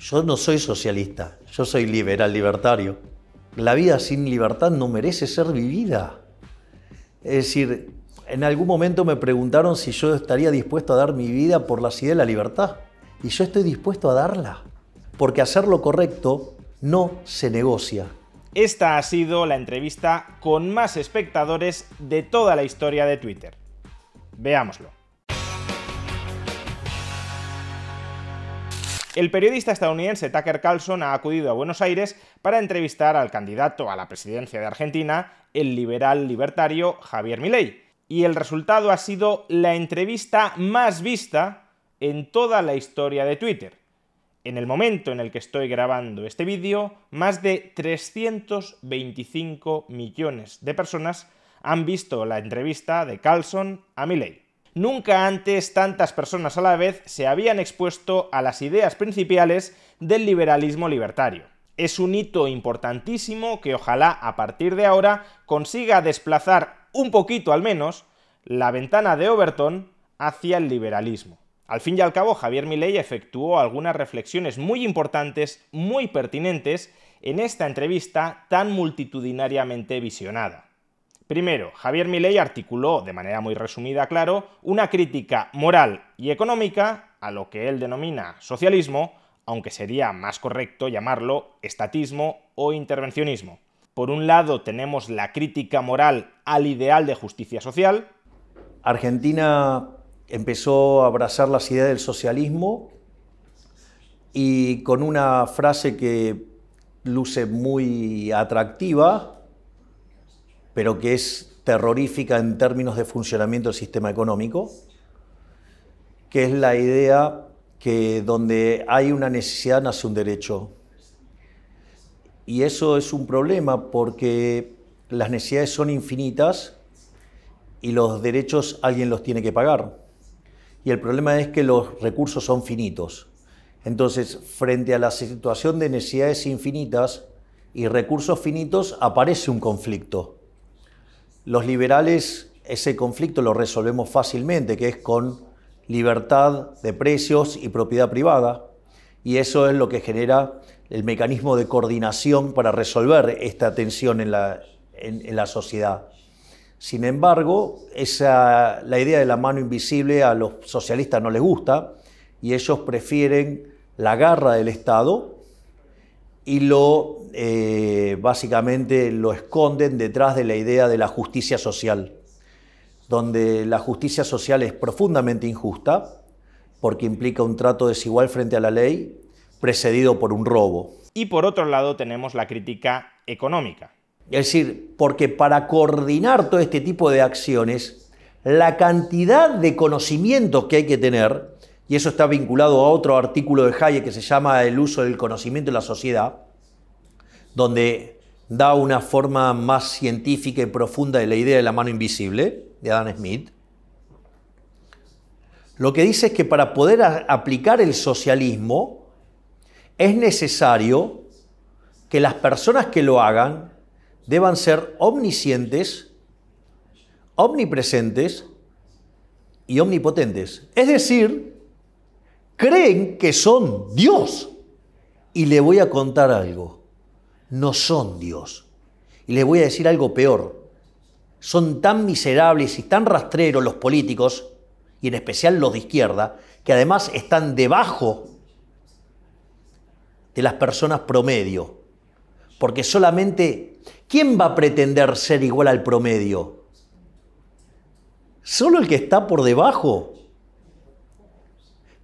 Yo no soy socialista, yo soy liberal libertario. La vida sin libertad no merece ser vivida. Es decir, en algún momento me preguntaron si yo estaría dispuesto a dar mi vida por la idea de la libertad. Y yo estoy dispuesto a darla. Porque hacer lo correcto no se negocia. Esta ha sido la entrevista con más espectadores de toda la historia de Twitter. Veámoslo. El periodista estadounidense Tucker Carlson ha acudido a Buenos Aires para entrevistar al candidato a la presidencia de Argentina, el liberal libertario Javier Milei. Y el resultado ha sido la entrevista más vista en toda la historia de Twitter. En el momento en el que estoy grabando este vídeo, más de 325 millones de personas han visto la entrevista de Carlson a Milley. Nunca antes tantas personas a la vez se habían expuesto a las ideas principales del liberalismo libertario. Es un hito importantísimo que ojalá a partir de ahora consiga desplazar un poquito al menos la ventana de Overton hacia el liberalismo. Al fin y al cabo, Javier Milei efectuó algunas reflexiones muy importantes, muy pertinentes, en esta entrevista tan multitudinariamente visionada. Primero, Javier Milei articuló, de manera muy resumida, claro, una crítica moral y económica a lo que él denomina socialismo, aunque sería más correcto llamarlo estatismo o intervencionismo. Por un lado tenemos la crítica moral al ideal de justicia social. Argentina empezó a abrazar las ideas del socialismo y con una frase que luce muy atractiva, pero que es terrorífica en términos de funcionamiento del sistema económico, que es la idea que donde hay una necesidad nace un derecho. Y eso es un problema porque las necesidades son infinitas y los derechos alguien los tiene que pagar. Y el problema es que los recursos son finitos. Entonces, frente a la situación de necesidades infinitas y recursos finitos, aparece un conflicto. Los liberales ese conflicto lo resolvemos fácilmente, que es con libertad de precios y propiedad privada, y eso es lo que genera el mecanismo de coordinación para resolver esta tensión en la, sociedad. Sin embargo, esa, la idea de la mano invisible a los socialistas no les gusta y ellos prefieren la garra del Estado y lo eh, básicamente lo esconden detrás de la idea de la justicia social, donde la justicia social es profundamente injusta porque implica un trato desigual frente a la ley precedido por un robo. Y por otro lado tenemos la crítica económica. Es decir, porque para coordinar todo este tipo de acciones, la cantidad de conocimientos que hay que tener y eso está vinculado a otro artículo de Hayek que se llama El uso del conocimiento en la sociedad, donde da una forma más científica y profunda de la idea de la mano invisible de Adam Smith. Lo que dice es que para poder aplicar el socialismo es necesario que las personas que lo hagan deban ser omniscientes, omnipresentes y omnipotentes. Es decir, creen que son Dios. Y le voy a contar algo, no son Dios. Y le voy a decir algo peor, son tan miserables y tan rastreros los políticos, y en especial los de izquierda, que además están debajo de las personas promedio. Porque solamente, ¿quién va a pretender ser igual al promedio? Solo el que está por debajo.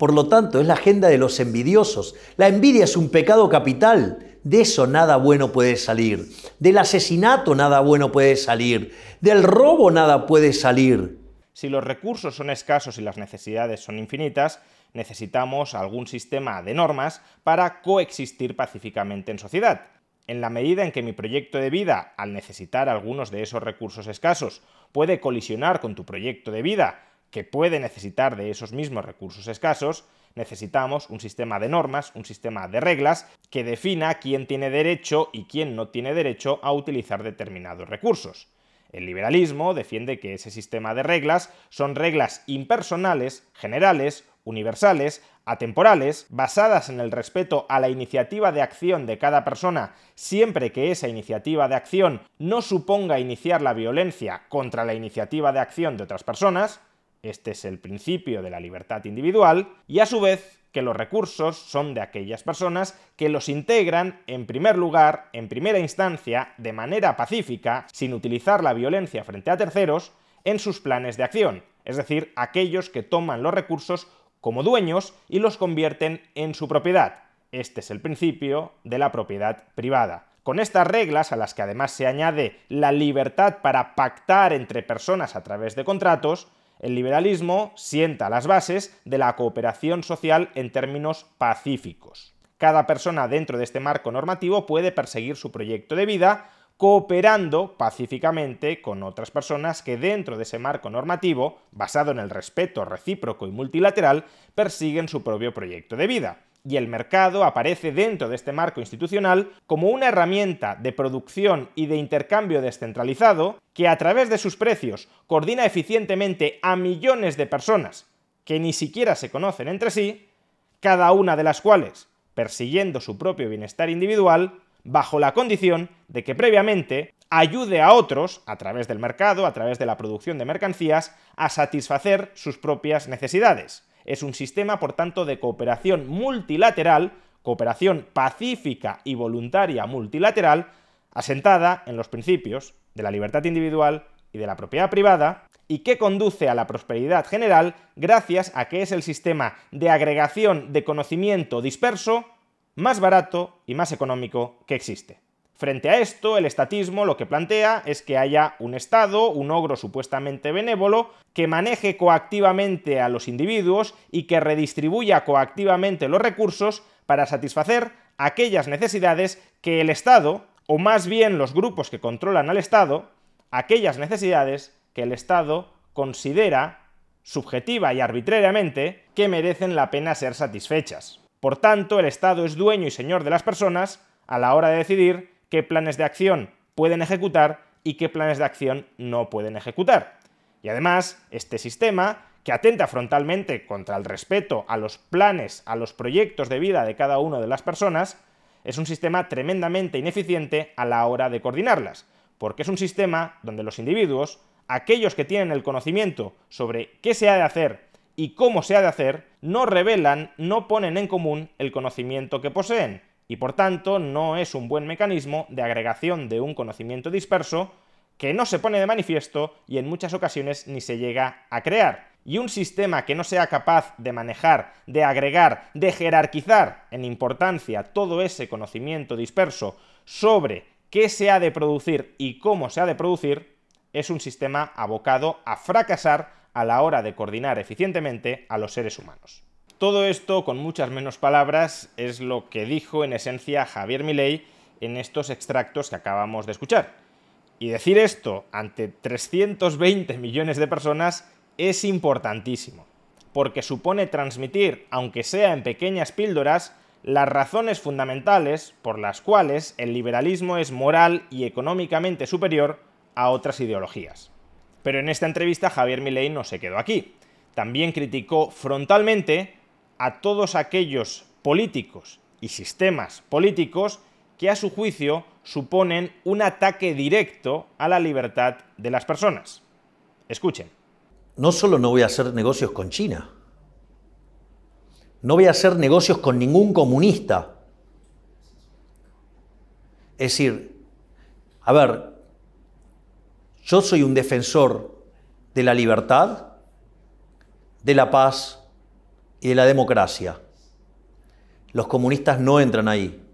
Por lo tanto, es la agenda de los envidiosos. La envidia es un pecado capital. De eso nada bueno puede salir. Del asesinato nada bueno puede salir. Del robo nada puede salir. Si los recursos son escasos y las necesidades son infinitas, necesitamos algún sistema de normas para coexistir pacíficamente en sociedad. En la medida en que mi proyecto de vida, al necesitar algunos de esos recursos escasos, puede colisionar con tu proyecto de vida, que puede necesitar de esos mismos recursos escasos, necesitamos un sistema de normas, un sistema de reglas que defina quién tiene derecho y quién no tiene derecho a utilizar determinados recursos. El liberalismo defiende que ese sistema de reglas son reglas impersonales, generales, universales, atemporales, basadas en el respeto a la iniciativa de acción de cada persona, siempre que esa iniciativa de acción no suponga iniciar la violencia contra la iniciativa de acción de otras personas, este es el principio de la libertad individual, y a su vez que los recursos son de aquellas personas que los integran en primer lugar, en primera instancia, de manera pacífica, sin utilizar la violencia frente a terceros, en sus planes de acción, es decir, aquellos que toman los recursos como dueños y los convierten en su propiedad. Este es el principio de la propiedad privada. Con estas reglas, a las que además se añade la libertad para pactar entre personas a través de contratos, el liberalismo sienta las bases de la cooperación social en términos pacíficos. Cada persona dentro de este marco normativo puede perseguir su proyecto de vida cooperando pacíficamente con otras personas que dentro de ese marco normativo, basado en el respeto recíproco y multilateral, persiguen su propio proyecto de vida y el mercado aparece dentro de este marco institucional como una herramienta de producción y de intercambio descentralizado que a través de sus precios coordina eficientemente a millones de personas que ni siquiera se conocen entre sí, cada una de las cuales persiguiendo su propio bienestar individual, bajo la condición de que previamente ayude a otros, a través del mercado, a través de la producción de mercancías, a satisfacer sus propias necesidades. Es un sistema, por tanto, de cooperación multilateral, cooperación pacífica y voluntaria multilateral, asentada en los principios de la libertad individual y de la propiedad privada, y que conduce a la prosperidad general gracias a que es el sistema de agregación de conocimiento disperso más barato y más económico que existe. Frente a esto, el estatismo lo que plantea es que haya un Estado, un ogro supuestamente benévolo, que maneje coactivamente a los individuos y que redistribuya coactivamente los recursos para satisfacer aquellas necesidades que el Estado, o más bien los grupos que controlan al Estado, aquellas necesidades que el Estado considera, subjetiva y arbitrariamente, que merecen la pena ser satisfechas. Por tanto, el Estado es dueño y señor de las personas a la hora de decidir qué planes de acción pueden ejecutar y qué planes de acción no pueden ejecutar. Y además, este sistema, que atenta frontalmente contra el respeto a los planes, a los proyectos de vida de cada una de las personas, es un sistema tremendamente ineficiente a la hora de coordinarlas, porque es un sistema donde los individuos, aquellos que tienen el conocimiento sobre qué se ha de hacer y cómo se ha de hacer, no revelan, no ponen en común el conocimiento que poseen, y por tanto no es un buen mecanismo de agregación de un conocimiento disperso que no se pone de manifiesto y en muchas ocasiones ni se llega a crear. Y un sistema que no sea capaz de manejar, de agregar, de jerarquizar en importancia todo ese conocimiento disperso sobre qué se ha de producir y cómo se ha de producir, es un sistema abocado a fracasar a la hora de coordinar eficientemente a los seres humanos. Todo esto, con muchas menos palabras, es lo que dijo en esencia Javier Milei en estos extractos que acabamos de escuchar. Y decir esto ante 320 millones de personas es importantísimo, porque supone transmitir, aunque sea en pequeñas píldoras, las razones fundamentales por las cuales el liberalismo es moral y económicamente superior a otras ideologías. Pero en esta entrevista Javier Milei no se quedó aquí. También criticó frontalmente a todos aquellos políticos y sistemas políticos que a su juicio suponen un ataque directo a la libertad de las personas. Escuchen. No solo no voy a hacer negocios con China, no voy a hacer negocios con ningún comunista. Es decir, a ver, yo soy un defensor de la libertad, de la paz, y de la democracia. Los comunistas no entran ahí.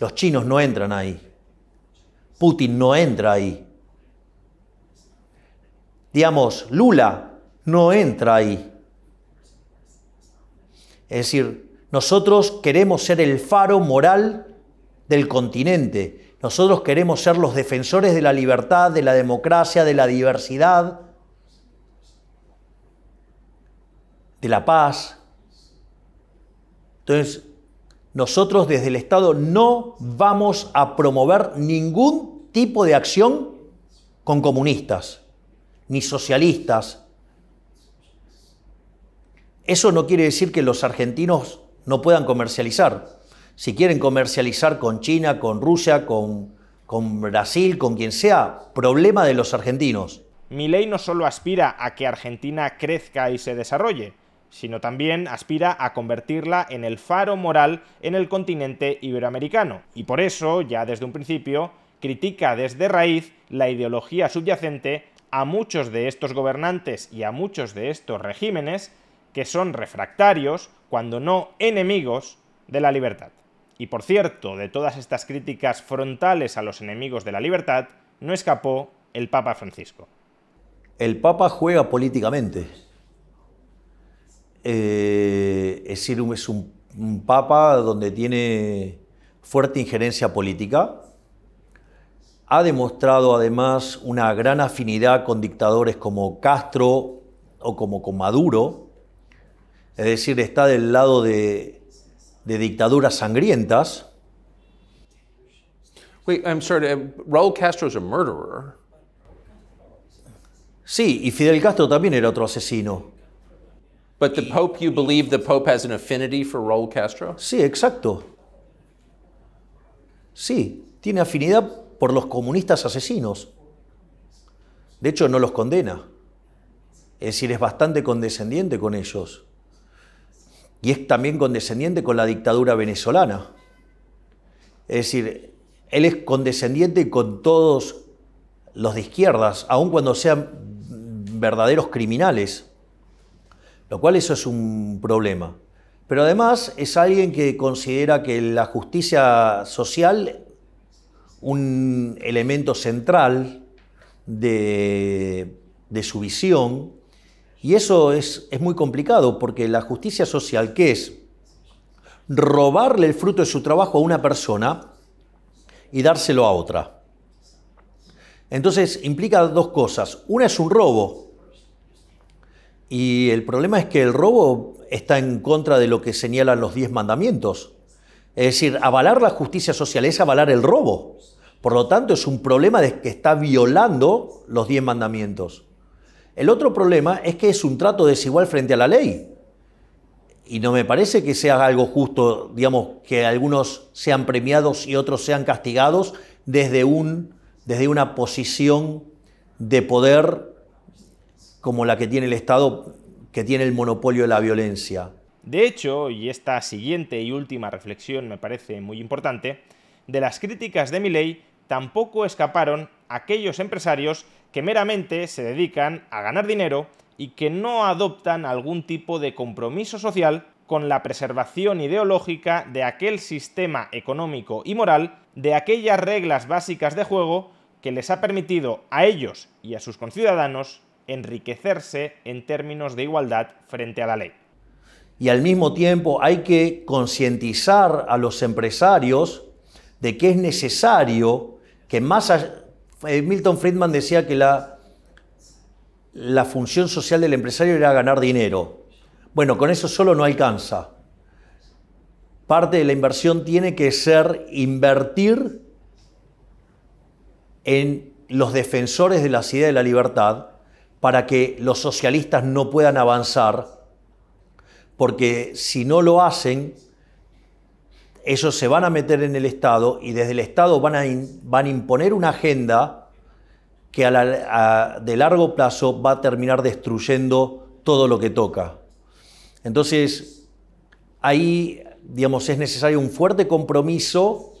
Los chinos no entran ahí. Putin no entra ahí. Digamos, Lula no entra ahí. Es decir, nosotros queremos ser el faro moral del continente. Nosotros queremos ser los defensores de la libertad, de la democracia, de la diversidad, de la paz, entonces, nosotros desde el Estado no vamos a promover ningún tipo de acción con comunistas, ni socialistas. Eso no quiere decir que los argentinos no puedan comercializar. Si quieren comercializar con China, con Rusia, con, Brasil, con quien sea, problema de los argentinos. Mi ley no solo aspira a que Argentina crezca y se desarrolle, sino también aspira a convertirla en el faro moral en el continente iberoamericano. Y por eso, ya desde un principio, critica desde raíz la ideología subyacente a muchos de estos gobernantes y a muchos de estos regímenes que son refractarios, cuando no enemigos, de la libertad. Y por cierto, de todas estas críticas frontales a los enemigos de la libertad, no escapó el Papa Francisco. El Papa juega políticamente, eh, es decir, es un, papa donde tiene fuerte injerencia política. Ha demostrado además una gran afinidad con dictadores como Castro o como con Maduro. Es decir, está del lado de, dictaduras sangrientas. Eh, Raúl Castro murderer. Sí, y Fidel Castro también era otro asesino. But the Pope, you believe the Pope has an affinity for Raúl Castro? Sí, exacto. Sí, tiene afinidad por los comunistas asesinos. De hecho, no los condena. Es decir, es bastante condescendiente con ellos. Y es también condescendiente con la dictadura venezolana. Es decir, él es condescendiente con todos los de izquierdas, aun cuando sean verdaderos criminales lo cual eso es un problema. Pero además es alguien que considera que la justicia social, un elemento central de, su visión, y eso es, es muy complicado porque la justicia social, ¿qué es robarle el fruto de su trabajo a una persona y dárselo a otra. Entonces implica dos cosas. Una es un robo, y el problema es que el robo está en contra de lo que señalan los diez mandamientos. Es decir, avalar la justicia social es avalar el robo. Por lo tanto, es un problema de que está violando los diez mandamientos. El otro problema es que es un trato desigual frente a la ley. Y no me parece que sea algo justo, digamos, que algunos sean premiados y otros sean castigados desde, un, desde una posición de poder como la que tiene el Estado, que tiene el monopolio de la violencia. De hecho, y esta siguiente y última reflexión me parece muy importante, de las críticas de Milley tampoco escaparon aquellos empresarios que meramente se dedican a ganar dinero y que no adoptan algún tipo de compromiso social con la preservación ideológica de aquel sistema económico y moral, de aquellas reglas básicas de juego que les ha permitido a ellos y a sus conciudadanos enriquecerse en términos de igualdad frente a la ley. Y al mismo tiempo hay que concientizar a los empresarios de que es necesario que más allá... Eh, Milton Friedman decía que la, la función social del empresario era ganar dinero. Bueno, con eso solo no alcanza. Parte de la inversión tiene que ser invertir en los defensores de la ideas de la libertad, para que los socialistas no puedan avanzar, porque si no lo hacen, ellos se van a meter en el Estado y desde el Estado van a, van a imponer una agenda que a de largo plazo va a terminar destruyendo todo lo que toca. Entonces, ahí, digamos, es necesario un fuerte compromiso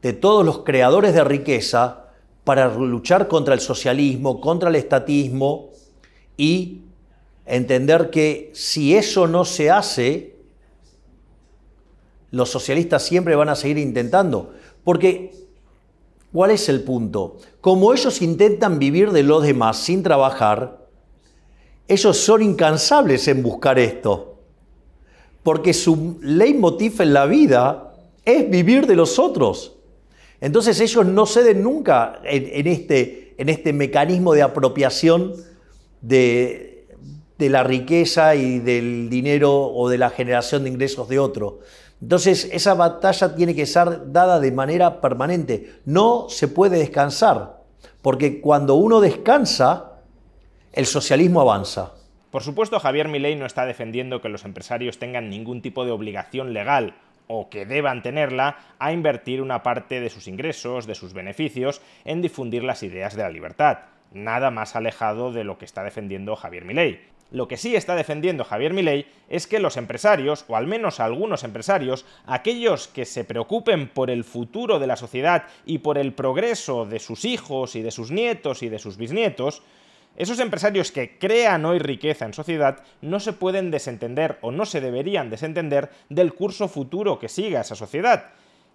de todos los creadores de riqueza para luchar contra el socialismo, contra el estatismo y entender que si eso no se hace, los socialistas siempre van a seguir intentando. Porque, ¿cuál es el punto? Como ellos intentan vivir de los demás sin trabajar, ellos son incansables en buscar esto. Porque su leitmotiv en la vida es vivir de los otros. Entonces ellos no ceden nunca en, este, en este mecanismo de apropiación de, la riqueza y del dinero o de la generación de ingresos de otro. Entonces, esa batalla tiene que ser dada de manera permanente. No se puede descansar, porque cuando uno descansa, el socialismo avanza. Por supuesto, Javier Milei no está defendiendo que los empresarios tengan ningún tipo de obligación legal o que deban tenerla a invertir una parte de sus ingresos, de sus beneficios, en difundir las ideas de la libertad nada más alejado de lo que está defendiendo Javier Milei. Lo que sí está defendiendo Javier Milei es que los empresarios, o al menos algunos empresarios, aquellos que se preocupen por el futuro de la sociedad y por el progreso de sus hijos y de sus nietos y de sus bisnietos, esos empresarios que crean hoy riqueza en sociedad no se pueden desentender o no se deberían desentender del curso futuro que siga esa sociedad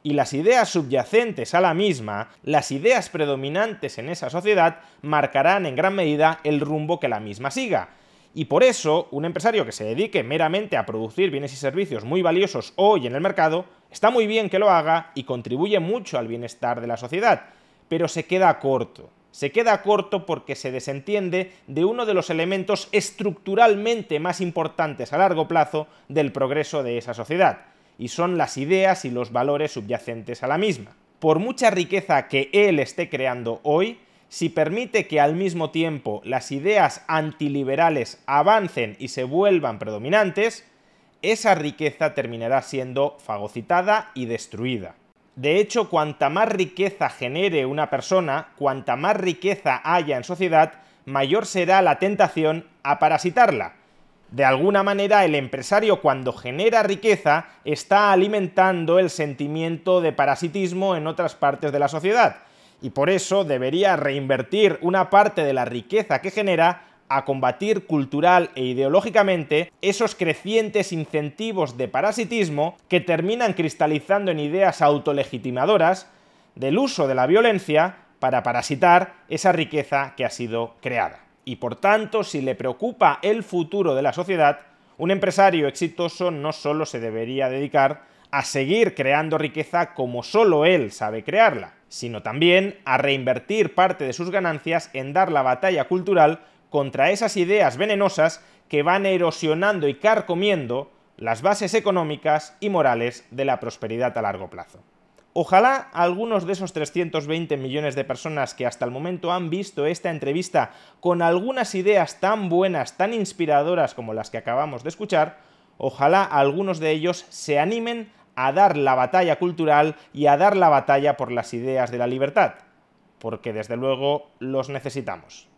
y las ideas subyacentes a la misma, las ideas predominantes en esa sociedad, marcarán en gran medida el rumbo que la misma siga. Y por eso, un empresario que se dedique meramente a producir bienes y servicios muy valiosos hoy en el mercado, está muy bien que lo haga y contribuye mucho al bienestar de la sociedad, pero se queda corto. Se queda corto porque se desentiende de uno de los elementos estructuralmente más importantes a largo plazo del progreso de esa sociedad, y son las ideas y los valores subyacentes a la misma. Por mucha riqueza que él esté creando hoy, si permite que al mismo tiempo las ideas antiliberales avancen y se vuelvan predominantes, esa riqueza terminará siendo fagocitada y destruida. De hecho, cuanta más riqueza genere una persona, cuanta más riqueza haya en sociedad, mayor será la tentación a parasitarla, de alguna manera, el empresario cuando genera riqueza está alimentando el sentimiento de parasitismo en otras partes de la sociedad y por eso debería reinvertir una parte de la riqueza que genera a combatir cultural e ideológicamente esos crecientes incentivos de parasitismo que terminan cristalizando en ideas autolegitimadoras del uso de la violencia para parasitar esa riqueza que ha sido creada y por tanto, si le preocupa el futuro de la sociedad, un empresario exitoso no solo se debería dedicar a seguir creando riqueza como solo él sabe crearla, sino también a reinvertir parte de sus ganancias en dar la batalla cultural contra esas ideas venenosas que van erosionando y carcomiendo las bases económicas y morales de la prosperidad a largo plazo. Ojalá algunos de esos 320 millones de personas que hasta el momento han visto esta entrevista con algunas ideas tan buenas, tan inspiradoras como las que acabamos de escuchar, ojalá algunos de ellos se animen a dar la batalla cultural y a dar la batalla por las ideas de la libertad, porque desde luego los necesitamos.